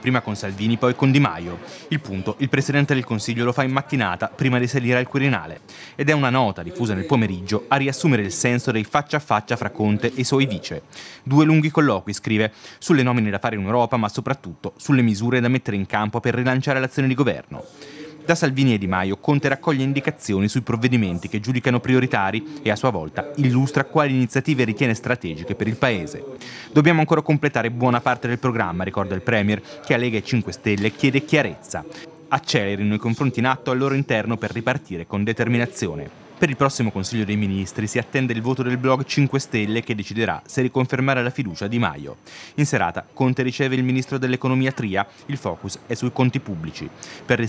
prima con Salvini, poi con Di Maio. Il punto, il Presidente del Consiglio lo fa in mattinata prima di salire al Quirinale ed è una nota diffusa nel pomeriggio a riassumere il senso dei faccia a faccia fra Conte e i suoi vice. Due lunghi colloqui, scrive, sulle nomine da fare in Europa ma soprattutto sulle misure da mettere in campo per rilanciare l'azione di governo. Da Salvini e Di Maio, Conte raccoglie indicazioni sui provvedimenti che giudicano prioritari e a sua volta illustra quali iniziative ritiene strategiche per il Paese. Dobbiamo ancora completare buona parte del programma, ricorda il Premier, che a Lega e 5 Stelle chiede chiarezza. Accelerino i confronti in atto al loro interno per ripartire con determinazione. Per il prossimo Consiglio dei Ministri si attende il voto del blog 5 Stelle che deciderà se riconfermare la fiducia a Di Maio. In serata Conte riceve il Ministro dell'Economia Tria, il focus è sui conti pubblici. Per